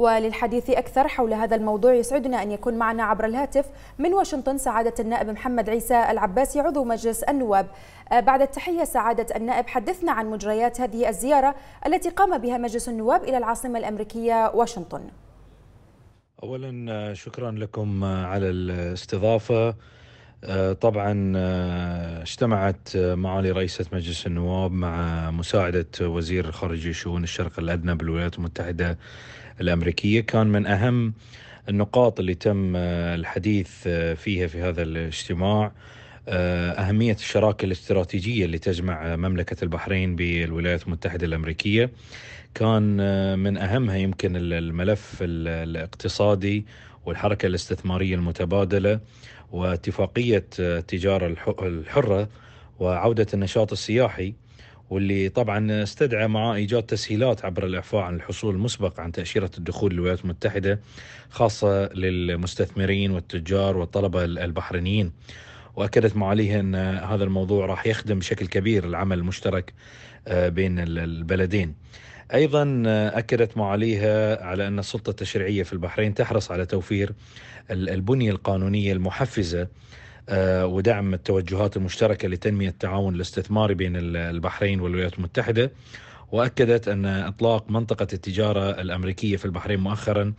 وللحديث أكثر حول هذا الموضوع يسعدنا أن يكون معنا عبر الهاتف من واشنطن سعادة النائب محمد عيسى العباسي عضو مجلس النواب آه، بعد التحية سعادة النائب حدثنا عن مجريات هذه الزيارة التي قام بها مجلس النواب إلى العاصمة الأمريكية واشنطن أولا آه، شكرا لكم آه، على الاستضافة آه، طبعا آه، اجتمعت آه، معالي رئيسة مجلس النواب مع مساعدة وزير خارجي شؤون الشرق الأدنى بالولايات المتحدة الأمريكية كان من أهم النقاط اللي تم الحديث فيها في هذا الاجتماع أهمية الشراكة الاستراتيجية اللي تجمع مملكة البحرين بالولايات المتحدة الأمريكية كان من أهمها يمكن الملف الاقتصادي والحركة الاستثمارية المتبادلة واتفاقية التجارة آه، الحرة وعودة النشاط السياحي واللي طبعا استدعى معاه ايجاد تسهيلات عبر الاعفاء عن الحصول المسبق عن تاشيره الدخول للولايات المتحده خاصه للمستثمرين والتجار والطلبه البحرينيين واكدت معاليها ان هذا الموضوع راح يخدم بشكل كبير العمل المشترك آه، بين البلدين. ايضا آه، اكدت معاليها على ان السلطه التشريعيه في البحرين تحرص على توفير البنيه القانونيه المحفزه آه، ودعم التوجهات المشتركه لتنميه التعاون الاستثماري بين البحرين والولايات المتحده واكدت ان اطلاق منطقه التجاره الامريكيه في البحرين مؤخرا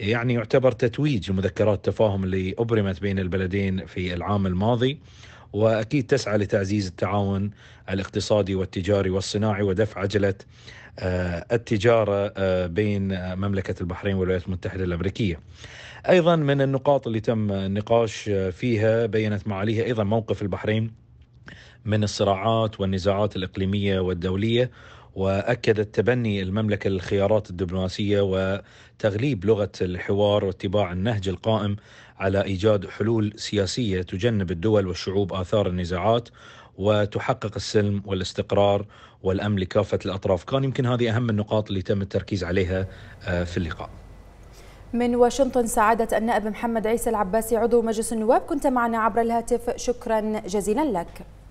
يعني يعتبر تتويج لمذكرات التفاهم اللي أبرمت بين البلدين في العام الماضي واكيد تسعى لتعزيز التعاون الاقتصادي والتجاري والصناعي ودفع عجله آه، التجاره آه، بين مملكه البحرين والولايات المتحده الامريكيه. ايضا من النقاط اللي تم النقاش آه، فيها بينت معاليها ايضا موقف البحرين من الصراعات والنزاعات الاقليميه والدوليه واكد تبني المملكه للخيارات الدبلوماسيه وتغليب لغه الحوار واتباع النهج القائم على ايجاد حلول سياسيه تجنب الدول والشعوب اثار النزاعات وتحقق السلم والاستقرار والامن لكافه الاطراف، كان يمكن هذه اهم النقاط اللي تم التركيز عليها آه، في اللقاء. من واشنطن سعادة النائب محمد عيسى العباسي عضو مجلس النواب كنت معنا عبر الهاتف شكرا جزيلا لك